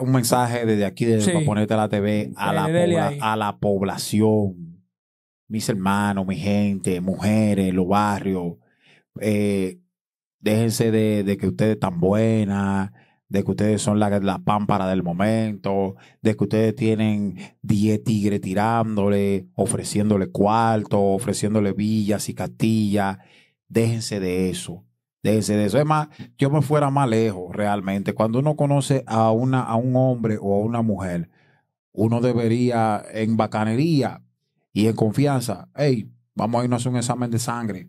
un mensaje desde aquí, desde sí. la TV, a la, a la población, mis hermanos, mi gente, mujeres, los barrios. Eh, déjense de, de, que ustedes están buenas, de que ustedes son la, pámparas del momento, de que ustedes tienen 10 tigres tirándole, ofreciéndole cuarto, ofreciéndole villas y castillas. Déjense de eso de eso. Es más, yo me fuera más lejos realmente. Cuando uno conoce a, una, a un hombre o a una mujer, uno debería en bacanería y en confianza, hey, vamos a irnos a un examen de sangre.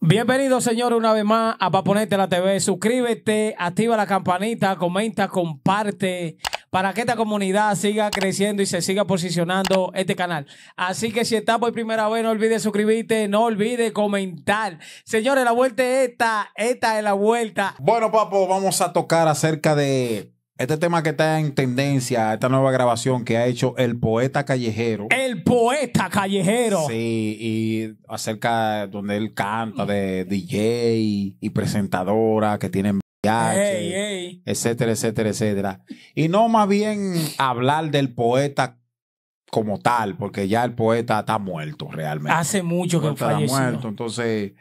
Bienvenido, señores, una vez más a Paponete la TV. Suscríbete, activa la campanita, comenta, comparte para que esta comunidad siga creciendo y se siga posicionando este canal. Así que si está por primera vez, no olvides suscribirte, no olvides comentar. Señores, la vuelta es esta, esta es la vuelta. Bueno, papo, vamos a tocar acerca de este tema que está en tendencia, esta nueva grabación que ha hecho el poeta callejero. El poeta callejero. Sí, y acerca donde él canta de DJ y presentadora que tienen etcétera, etcétera, etcétera. Y no más bien hablar del poeta como tal, porque ya el poeta está muerto realmente. Hace mucho que falleció. Está muerto, entonces...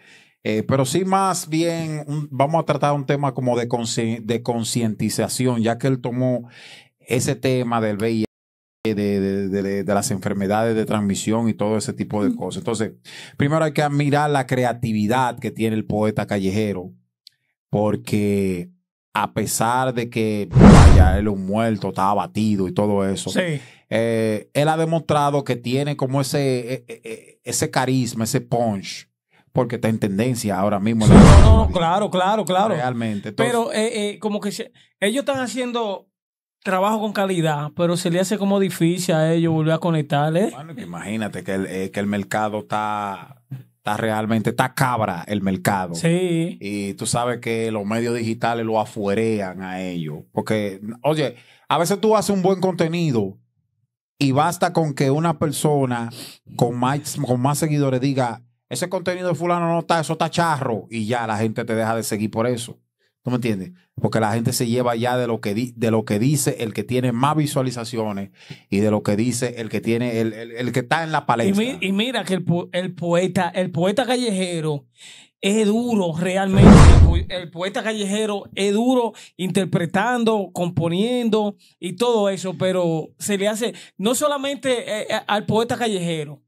Eh, pero sí más bien vamos a tratar un tema como de, concientización, ya que él tomó ese tema del VIH, de, de, las enfermedades de transmisión y todo ese tipo de cosas. Entonces, primero hay que admirar la creatividad que tiene el poeta callejero, porque a pesar de que vaya, él es un muerto, está abatido y todo eso, eh, él ha demostrado que tiene como ese, e, e, e, ese carisma, ese punch, porque está en tendencia ahora mismo. no, no, claro, claro, claro. Realmente. pero eh, eh, como que ellos están haciendo trabajo con calidad, pero se le hace como difícil a ellos volver a conectar. Bueno, que imagínate que que el mercado está realmente, está cabra el mercado. Sí. Y tú sabes que los medios digitales lo afuerean a ellos. Porque, oye, a veces tú haces un buen contenido y basta con que una persona con más, con más seguidores diga, ese contenido de fulano no está, eso está charro, y ya la gente te deja de seguir por eso. ¿Tú me entiendes? Porque la gente se lleva ya de lo que, de lo que dice el que tiene más visualizaciones y de lo que dice el que tiene el, que está en la palestra. Y, mira que el, poeta, el poeta callejero es duro realmente. el, poeta callejero es duro interpretando, componiendo y todo eso, pero se le hace no solamente eh, eh, al poeta callejero,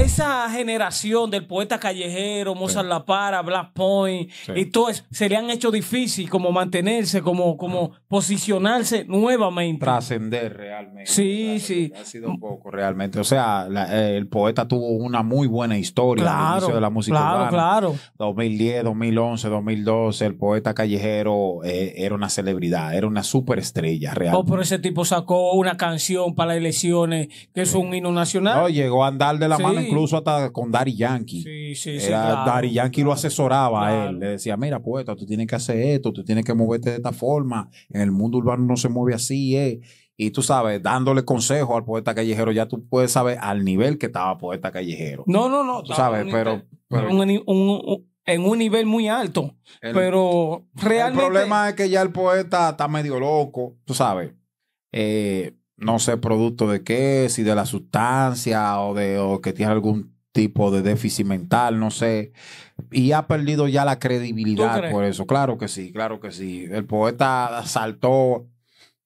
esa generación del poeta callejero, Mozart La Para, Black Point, y todo eso, se le han hecho difícil como mantenerse, como, como posicionarse nuevamente. Trascender realmente. Sí, sí. Ha sido un poco realmente. O sea, eh, el poeta tuvo una muy buena historia claro, al inicio de la música. Claro, claro. 2010, 2011, 2012, el poeta callejero eh, era una celebridad, era una superestrella oh, realmente. O pero ese tipo sacó una canción para las elecciones que es un hino nacional. llegó a andar de la mano incluso hasta con Daddy Yankee. Sí, sí, sí. Yankee lo asesoraba a él. Le decía, mira, poeta, tú tienes que hacer esto, tú tienes que moverte de esta forma. En el mundo urbano no se mueve así, eh. Y tú sabes, dándole consejo al poeta callejero, ya tú puedes saber al nivel que estaba poeta callejero. No, no, no. Tú sabes, pero. en un nivel muy alto. pero realmente. El problema es que ya el poeta está medio loco, tú sabes. Eh, no sé producto de qué, si de la sustancia o de que tiene algún tipo de déficit mental, no sé, y ha perdido ya la credibilidad por eso. Claro que sí, claro que sí. El poeta saltó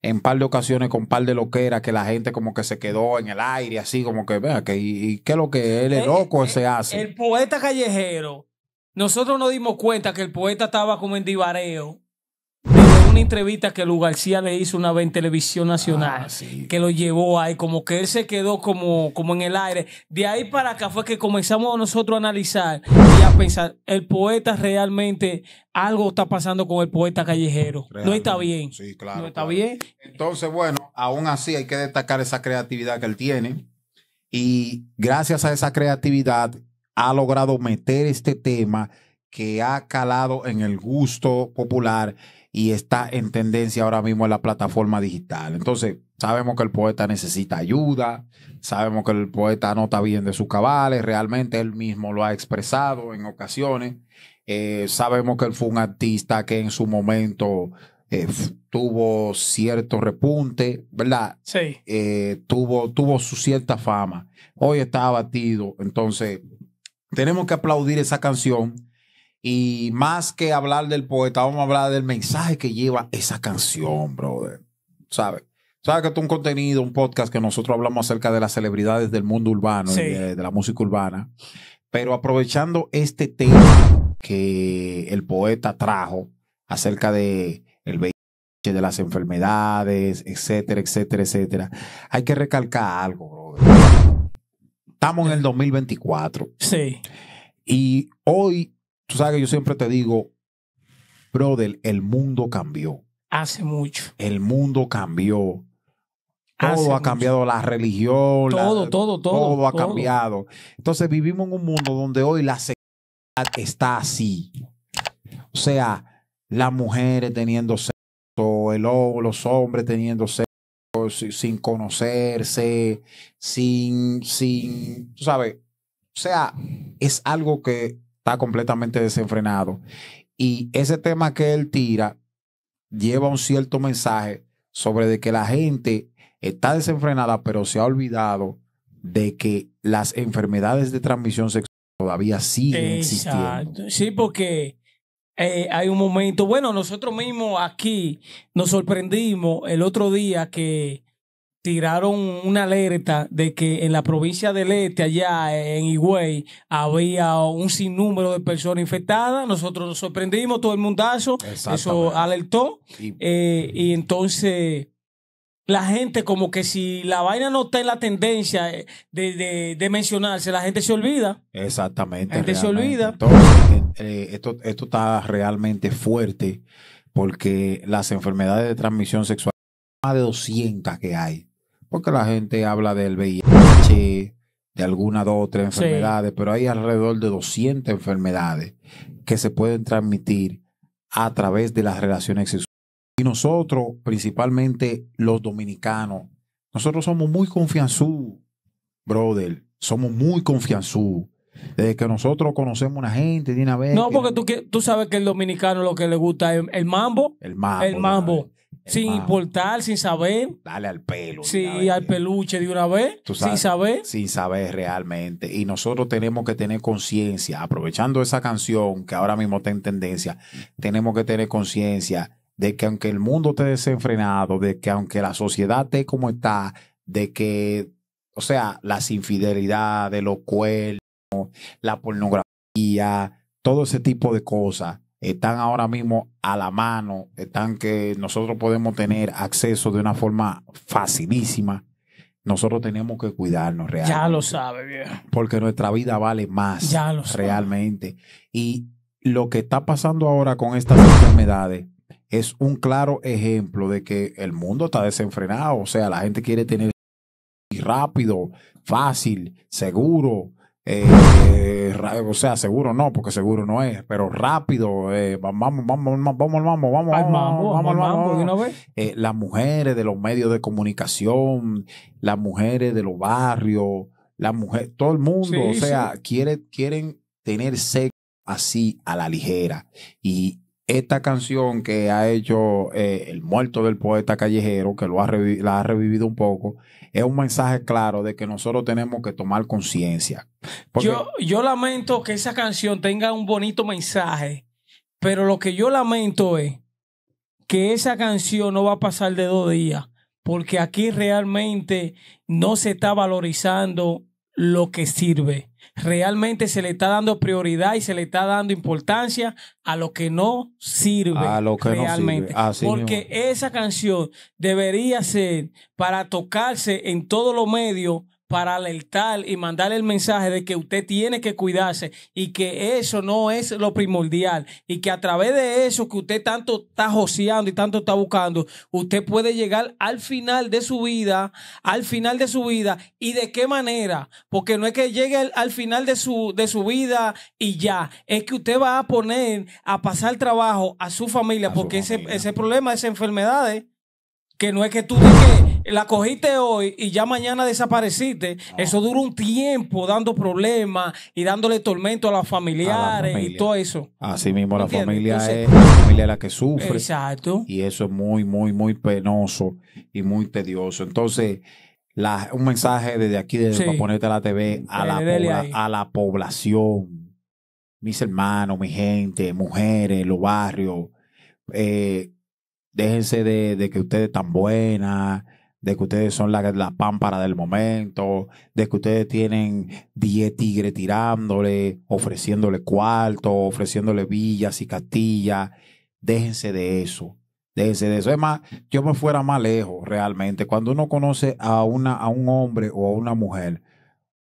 en par de ocasiones con par de loqueras que la gente como que se quedó en el aire, así como que, vea, que y, qué es lo que él es eh, loco eh, ese se hace. El poeta callejero, nosotros nos dimos cuenta que el poeta estaba como en divareo una entrevista que Lu García le hizo una vez en televisión nacional, ah, que lo llevó ahí, como que él se quedó como, como en el aire. De ahí para acá fue que comenzamos nosotros a analizar y a pensar, el poeta realmente, algo está pasando con el poeta callejero. No está bien. claro. está bien. Entonces, bueno, aún así hay que destacar esa creatividad que él tiene. Y gracias a esa creatividad ha logrado meter este tema que ha calado en el gusto popular y está en tendencia ahora mismo en la plataforma digital. Entonces, sabemos que el poeta necesita ayuda, sabemos que el poeta no está bien de sus cabales, realmente él mismo lo ha expresado en ocasiones. Eh, sabemos que él fue un artista que en su momento eh, tuvo cierto repunte, ¿verdad? Sí. Eh, tuvo, tuvo su cierta fama. Hoy está abatido. Entonces, tenemos que aplaudir esa canción y más que hablar del poeta, vamos a hablar del mensaje que lleva esa canción, brother. ¿Sabes? ¿Sabes que es un contenido, un podcast que nosotros hablamos acerca de las celebridades del mundo urbano de, la música urbana? Pero aprovechando este tema que el poeta trajo acerca de el VIH, de las enfermedades, etcétera, etcétera, etcétera, hay que recalcar algo, brother. Estamos en el 2024. Sí. Y hoy Tú sabes que yo siempre te digo, brother, el mundo cambió. Hace mucho. El mundo cambió. Todo ha cambiado, la religión. Todo, todo, todo. Todo ha cambiado. Entonces vivimos en un mundo donde hoy la sexualidad está así. O sea, las mujeres teniendo sexo, el, los hombres teniendo sexo sin conocerse, sin, sin, tú sabes, o sea, es algo que está completamente desenfrenado. Y ese tema que él tira lleva un cierto mensaje sobre de que la gente está desenfrenada, pero se ha olvidado de que las enfermedades de transmisión sexual todavía siguen existiendo. Sí, porque eh, hay un momento, bueno, nosotros mismos aquí nos sorprendimos el otro día que tiraron una alerta de que en la provincia del este, allá en Higüey, había un sinnúmero de personas infectadas. Nosotros nos sorprendimos, todo el mundazo, eso alertó. Eh, y, entonces la gente como que si la vaina no está en la tendencia eh, de, mencionarse, la gente se olvida. Exactamente. La gente se olvida. Eh, esto, esto está realmente fuerte porque las enfermedades de transmisión sexual, más de 200 que hay, porque la gente habla del VIH, de alguna, dos o tres enfermedades, pero hay alrededor de 200 enfermedades que se pueden transmitir a través de las relaciones sexuales. Y nosotros, principalmente los dominicanos, nosotros somos muy confianzudos, brother. Somos muy confianzudos. Desde que nosotros conocemos a una gente tiene una No, porque tú, tú sabes que el dominicano lo que le gusta es el mambo. El mambo. El mambo. Sin importar, sin saber. Dale al pelo. Sí, al peluche de una vez. sin saber. Sin saber realmente. Y nosotros tenemos que tener conciencia, aprovechando esa canción que ahora mismo está en tendencia, tenemos que tener conciencia de que aunque el mundo esté desenfrenado, de que aunque la sociedad esté como está, de que, o sea, las infidelidades, los cuernos, la pornografía, todo ese tipo de cosas, están ahora mismo a la mano, están que nosotros podemos tener acceso de una forma facilísima. Nosotros tenemos que cuidarnos realmente. Ya lo sabe, bien Porque nuestra vida vale más. Realmente. Y lo que está pasando ahora con estas enfermedades es un claro ejemplo de que el mundo está desenfrenado. O sea, la gente quiere tener rápido, fácil, seguro, eh, o sea, seguro no, porque seguro no es, pero rápido, eh, vamos, vamos, vamos, vamos, vamos, vamos, vamos, vamos, eh, las mujeres de los medios de comunicación, las mujeres de los barrios, las mujeres, todo el mundo, o sea, quiere, quieren tener sexo así a la ligera y esta canción que ha hecho eh, el muerto del poeta callejero, que lo ha la ha revivido un poco, es un mensaje claro de que nosotros tenemos que tomar conciencia. Yo, yo lamento que esa canción tenga un bonito mensaje, pero lo que yo lamento es que esa canción no va a pasar de dos días, porque aquí realmente no se está valorizando lo que sirve. Realmente se le está dando prioridad y se le está dando importancia a lo que no sirve. A lo que realmente. No sirve. Porque esa canción debería ser para tocarse en todos los medios para alertar y mandar el mensaje de que usted tiene que cuidarse y que eso no es lo primordial y que a través de eso que usted tanto está joseando y tanto está buscando, usted puede llegar al final de su vida, al final de su vida y de qué manera, porque no es que llegue al, final de su, de su vida y ya, es que usted va a poner a pasar trabajo a su familia, porque Ese, ese problema, esa enfermedades que no es que tú que la cogiste hoy y ya mañana desapareciste. Eso dura un tiempo dando problemas y dándole tormento a los familiares y todo eso. Así mismo, la familia, es, la familia que sufre. Exacto. Y eso es muy, muy, muy penoso y muy tedioso. Entonces, un mensaje desde aquí, desde Ponerte a la TV, a, la, a la población, mis hermanos, mi gente, mujeres, los barrios. Eh, déjense de, que ustedes están buenas, de que ustedes son la, la pámpara del momento, de que ustedes tienen diez tigres tirándole, ofreciéndole cuarto, ofreciéndole villas y castillas. Déjense de eso. Déjense de eso. Es más, yo me fuera más lejos realmente. Cuando uno conoce a, una, a un hombre o a una mujer,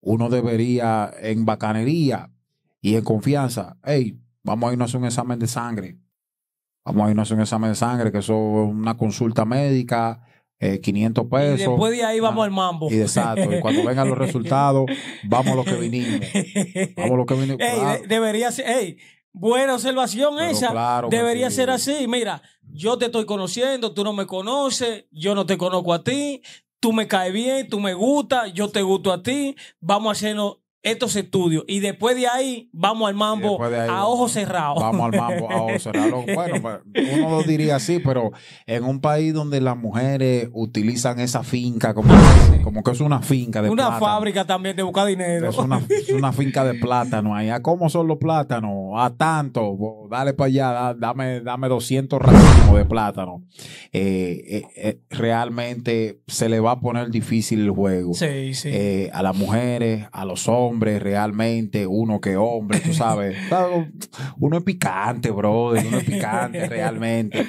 uno debería en bacanería y en confianza, hey, vamos a irnos a un examen de sangre Vamos a irnos a un examen de sangre, que eso es una consulta médica, 500 eh, pesos. Y después de ahí vamos ah, al mambo. Y exacto. Y cuando vengan los resultados, vamos a lo que vinimos. Vamos a que vinimos. debería ser, buena observación esa. debería ser así. Mira, yo te estoy conociendo, tú no me conoces, yo no te conozco a ti, tú me caes bien, tú me gustas, yo te gusto a ti, vamos a hacernos estos estudios y después de ahí vamos al mambo a ojos cerrados. Vamos al mambo a ojos cerrados. Bueno, pues, uno lo diría así, pero en un país donde las mujeres utilizan esa finca como, como que es una finca de Una fábrica también de buscar dinero. Es una, finca de plátano. Allá, ¿cómo son los plátanos? A tanto, dale para allá, dame, dame 200 racimos de plátano. Eh, eh, eh, realmente se le va a poner difícil el juego. Sí, sí. a las mujeres, a los hombres hombre realmente, uno que hombre, tú sabes. uno es picante, brother, uno es picante realmente.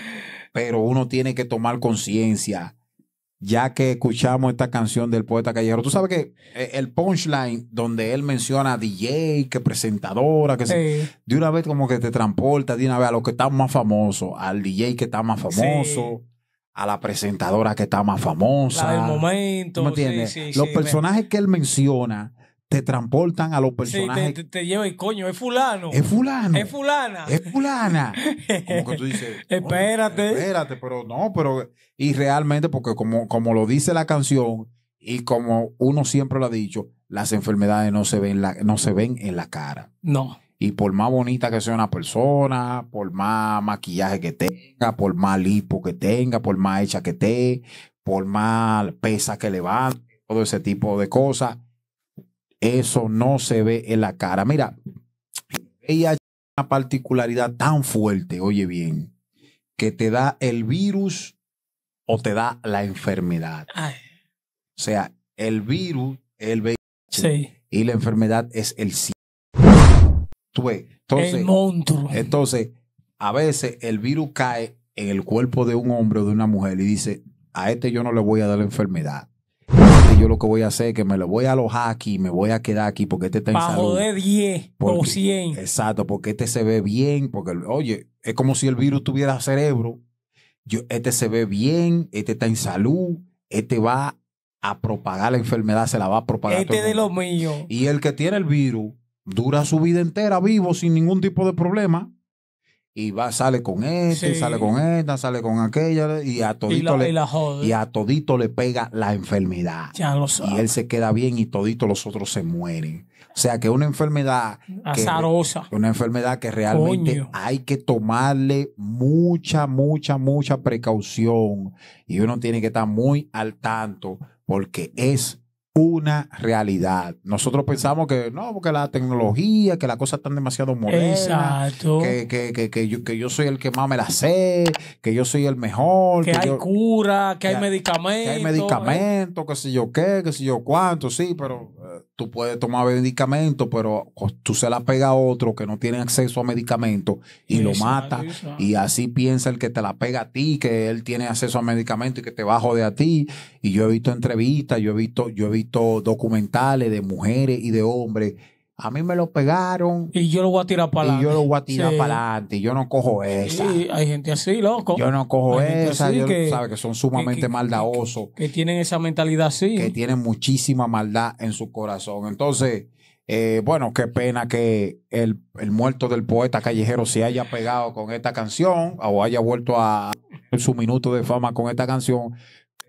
Pero uno tiene que tomar conciencia. Ya que escuchamos esta canción del poeta callejero, tú sabes que eh, el punchline donde él menciona a DJ, que presentadora, que de una vez como que te transporta de una vez a lo que está más famoso, al DJ que está más famoso. a la presentadora que está más famosa. La momento. Los personajes que él menciona te transportan a los personajes. Sí, te, te, lleva el coño, es fulano. Es fulano. Es fulana. Es fulana. como que tú dices. espérate. Espérate, pero no, pero. Y realmente, porque como, como lo dice la canción y como uno siempre lo ha dicho, las enfermedades no se ven, no se ven en la cara. No. Y por más bonita que sea una persona, por más maquillaje que tenga, por más lipo que tenga, por más hecha que esté, por más pesa que levante, todo ese tipo de cosas eso no se ve en la cara. Mira, ella tiene una particularidad tan fuerte, oye bien, que te da el virus o te da la enfermedad. O sea, el virus, el VIH y la enfermedad es el Tú entonces, Entonces, a veces el virus cae en el cuerpo de un hombre o de una mujer y dice, a este yo no le voy a dar la enfermedad yo lo que voy a hacer es que me lo voy a alojar aquí, me voy a quedar aquí porque este está en Bajo de 10 por o 100. Exacto, porque este se ve bien, porque, oye, es como si el virus tuviera cerebro. Yo, este se ve bien, este está en salud, este va a propagar la enfermedad, se la va a propagar. Este de los míos. Y el que tiene el virus dura su vida entera vivo sin ningún tipo de problema y va sale con este, sale con esta, sale con aquella y a todito le a todito le pega la enfermedad. Ya lo Y él se queda bien y todito los otros se mueren. O sea que una enfermedad azarosa, una enfermedad que realmente hay que tomarle mucha mucha mucha precaución y uno tiene que estar muy al tanto porque es una realidad. Nosotros pensamos que no, porque la tecnología, que las cosas están demasiado modernas, que, que, que, que, yo, que yo soy el que más me la sé, que yo soy el mejor. Que, hay cura, que, hay medicamentos. Que hay medicamentos, que qué sé yo qué, qué sé yo cuánto, sí, pero eh, tú puedes tomar medicamento, pero tú se la pega a otro que no tiene acceso a medicamento y lo mata. Y así piensa el que te la pega a ti, que él tiene acceso a medicamento y que te va a a ti. Y yo he visto entrevistas, yo he visto, yo he visto documentales de mujeres y de hombres a mí me lo pegaron. Y yo lo voy a tirar para adelante. Y yo lo voy a tirar para adelante. Yo no cojo esa. Sí, hay gente así, loco. Yo no cojo hay esa. que, sabe, que son sumamente maldadosos. Que, tienen esa mentalidad así. Que tienen muchísima maldad en su corazón. Entonces, eh, bueno, qué pena que el, el, muerto del poeta callejero se haya pegado con esta canción o haya vuelto a su minuto de fama con esta canción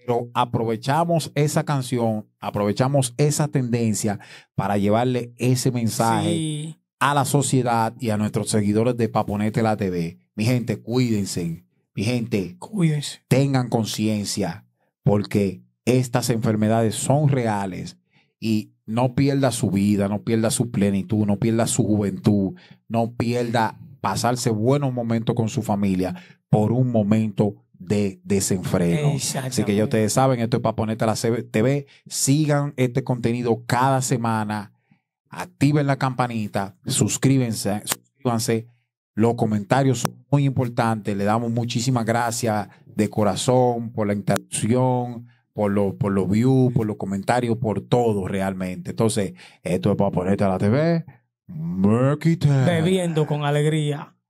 pero aprovechamos esa canción, aprovechamos esa tendencia para llevarle ese mensaje a la sociedad y a nuestros seguidores de Paponete la TV. Mi gente, cuídense. Mi gente, cuídense. Tengan conciencia porque estas enfermedades son reales y no pierda su vida, no pierda su plenitud, no pierda su juventud, no pierda pasarse buenos momentos con su familia por un momento de desenfreno. Así que ya ustedes saben, esto es para ponerte la TV. Sigan este contenido cada semana. Activen la campanita, suscríbanse, suscríbanse. Los comentarios son muy importantes. Le damos muchísimas gracias de corazón por la interacción, por los por los views, por los comentarios, por todo realmente. Entonces, esto es para ponerte a la TV. Bebiendo con alegría.